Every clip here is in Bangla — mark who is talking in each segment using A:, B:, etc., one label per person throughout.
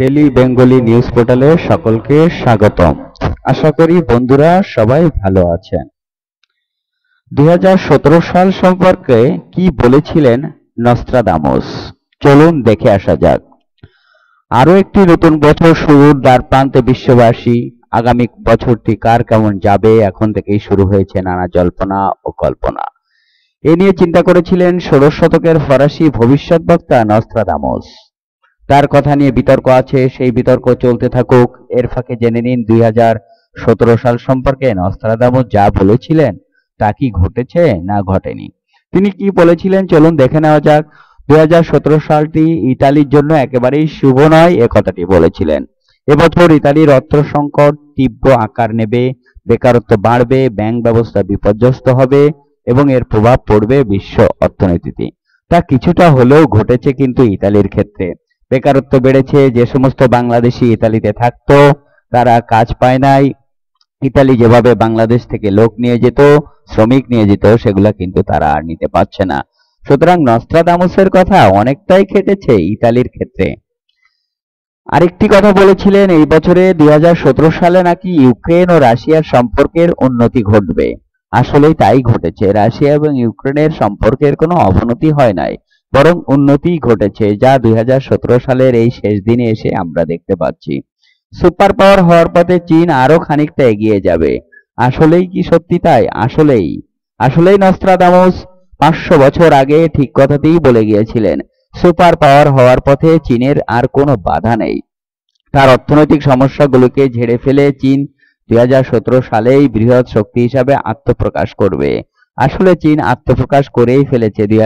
A: ডেলি বেঙ্গলি নিউজ পোর্টালে সকলকে স্বাগতম আশা করি বন্ধুরা সবাই ভালো আছেন দুই সাল সম্পর্কে কি বলেছিলেন নস্ট্রাদামোস চলুন দেখে আসা যাক আরও একটি নতুন বছর শুরুর দ্বার প্রান্তে বিশ্ববাসী আগামী বছরটি কার কেমন যাবে এখন থেকেই শুরু হয়েছে নানা জল্পনা ও কল্পনা এ নিয়ে চিন্তা করেছিলেন ষোড়শ শতকের ফরাসি ভবিষ্যৎ বক্তা নস্ত্রাদামোস তার কথা নিয়ে বিতর্ক আছে সেই বিতর্ক চলতে থাকুক এর ফাঁকে জেনে নিন দুই সাল সম্পর্কে নস্ত্রাদামো যা বলেছিলেন তা কি ঘটেছে না ঘটেনি তিনি কি বলেছিলেন চলুন দেখে নেওয়া যাক দুই সালটি ইতালির জন্য একেবারেই শুভ নয় এ কথাটি বলেছিলেন এবছর ইতালির অর্থ সংকট তীব্র আকার নেবে বেকারত্ব বাড়বে ব্যাংক ব্যবস্থা বিপর্যস্ত হবে এবং এর প্রভাব পড়বে বিশ্ব অর্থনীতিতে তা কিছুটা হলেও ঘটেছে কিন্তু ইতালির ক্ষেত্রে বেকারত্ব বেড়েছে যে সমস্ত বাংলাদেশি ইতালিতে থাকতো তারা কাজ পায় নাই ইতালি যেভাবে বাংলাদেশ থেকে লোক নিয়ে যেত শ্রমিক নিয়ে যেত সেগুলো কিন্তু তারা আর নিতে পারছে না সুতরাং নস্ত্রাদামুসের কথা অনেকটাই খেটেছে ইতালির ক্ষেত্রে আরেকটি কথা বলেছিলেন এই বছরে দুই সালে নাকি ইউক্রেন ও রাশিয়ার সম্পর্কের উন্নতি ঘটবে আসলে তাই ঘটেছে রাশিয়া এবং ইউক্রেনের সম্পর্কের কোনো অবনতি হয় নাই বরং উন্নতি ঘটেছে যা দুই সালের এই শেষ দিনে এসে আমরা দেখতে পাচ্ছি সুপার পাওয়ার হওয়ার পথে চীন আরো খানিকটা এগিয়ে যাবে আসলেই কি সত্যি তাই আসলেই আসলেই নস্ত্রাদামস পাঁচশো বছর আগে ঠিক কথাতেই বলে গিয়েছিলেন সুপার পাওয়ার হওয়ার পথে চীনের আর কোনো বাধা নেই তার অর্থনৈতিক সমস্যাগুলোকে ঝেড়ে ফেলে চীন দুই সালেই বৃহৎ শক্তি হিসাবে আত্মপ্রকাশ করবে আসলে চীন আত্মপ্রকাশ করেই ফেলেছে দুই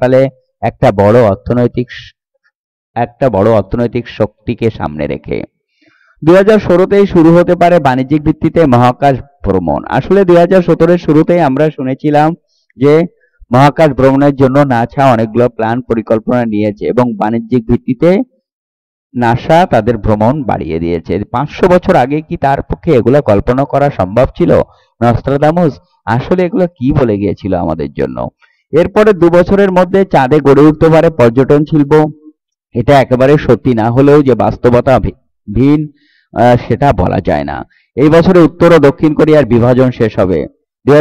A: সালে একটা বড় অর্থনৈতিক একটা বড় অর্থনৈতিক শক্তিকে সামনে রেখে দুই হাজার ষোলোতেই শুরু হতে পারে বাণিজ্যিক ভিত্তিতে মহাকাশ ভ্রমণ আসলে দুই হাজার সতেরোর শুরুতেই আমরা শুনেছিলাম যে মহাকাশ ভ্রমণের জন্য নাসা অনেকগুলো প্ল্যান পরিকল্পনা নিয়েছে এবং বাণিজ্যিক ভিত্তিতে নাসা তাদের ভ্রমণ বাড়িয়ে দিয়েছে পাঁচশো বছর আগে কি তার পক্ষে এগুলো কল্পনা করা সম্ভব ছিল নস্ট্রাদামুস আসলে এগুলো কি বলে গিয়েছিল আমাদের জন্য এরপরে দু বছরের মধ্যে চাঁদে গড়ে উঠতে পারে পর্যটন শিল্প এটা একেবারে সত্যি না হলেও যে বাস্তবতা ভিন সেটা বলা যায় না এই বছরে উত্তর ও দক্ষিণ কোরিয়ার বিভাজন শেষ হবে দুই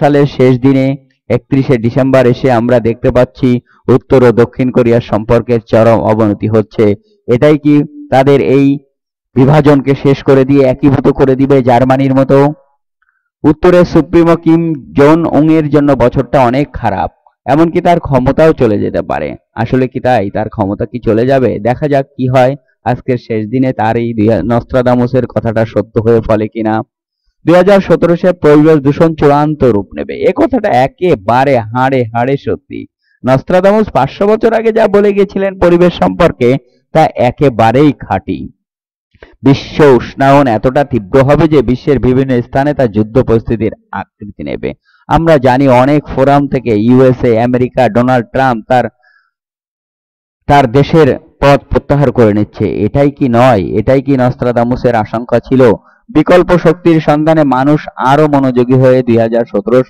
A: সালের শেষ দিনে একত্রিশে ডিসেম্বর এসে আমরা দেখতে পাচ্ছি উত্তর ও দক্ষিণ কোরিয়ার সম্পর্কের চরম অবনতি হচ্ছে এটাই কি তাদের এই বিভাজনকে শেষ করে দিয়ে একীভূত করে দিবে জার্মানির মতো উত্তরে সুপ্রিমো কিম জন উং এর জন্য বছরটা অনেক খারাপ এমনকি তার ক্ষমতাও চলে যেতে পারে আসলে কি তাই তার ক্ষমতা কি চলে যাবে দেখা যাক কি হয় আজকের শেষ দিনে তার এই নস্ত্রাদামসের কথাটা সত্য হয়ে ফলে কিনা দুই হাজার সতেরো সে পরিবেশ দূষণ চূড়ান্ত রূপ নেবে এ কথাটা একেবারে হাড়ে হাড়ে সত্যি নস্ত্রাদামস পাঁচশো বছর আগে যা বলে গেছিলেন পরিবেশ সম্পর্কে তা একেবারেই খাঁটি বিশ্ব উষ্ণায়ন এতটা তীব্র হবে যে বিশ্বের বিভিন্ন স্থানে তা যুদ্ধ পরিস্থিতির আকৃতি নেবে আমরা জানি অনেক ফোরাম থেকে ইউএসএ আমেরিকা ডোনাল্ড ট্রাম্প তার তার দেশের পথ প্রত্যাহার করে নিচ্ছে এটাই কি নয় এটাই কি নস্ত্রাদামুসের আশঙ্কা ছিল বিকল্প শক্তির সন্ধানে মানুষ আরো মনোযোগী হয়ে দুই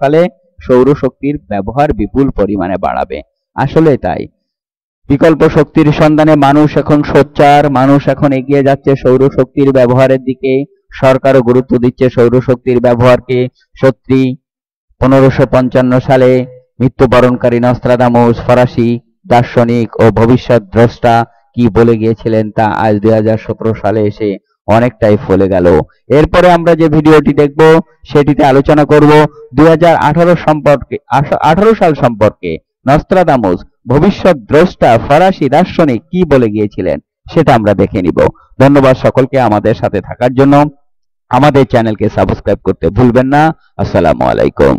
A: সালে সৌরশক্তির ব্যবহার বিপুল পরিমাণে বাড়াবে আসলে তাই বিকল্প শক্তির সন্ধানে মানুষ এখন সোচ্চার মানুষ এখন এগিয়ে যাচ্ছে সৌরশক্তির ব্যবহারের দিকে সরকারও গুরুত্ব দিচ্ছে সৌরশক্তির ব্যবহারকে সত্যি পনেরোশো পঞ্চান্ন সালে মৃত্যুবরণকারী নস্ত্রাদামোস ফরাসি দার্শনিক ও ভবিষ্যৎ দ্রষ্টা কি বলে গিয়েছিলেন তা আজ দুই সালে এসে অনেকটাই ফলে গেল এরপরে আমরা যে ভিডিওটি দেখব সেটিতে আলোচনা করব দুই সম্পর্কে আঠারো সাল সম্পর্কে নস্ত্রাদামোস ভবিষ্যৎ দ্রষ্টা ফরাসি দার্শনিক কি বলে গিয়েছিলেন সেটা আমরা দেখে নিব ধন্যবাদ সকলকে আমাদের সাথে থাকার জন্য আমাদের চ্যানেলকে সাবস্ক্রাইব করতে ভুলবেন না আসসালামু আলাইকুম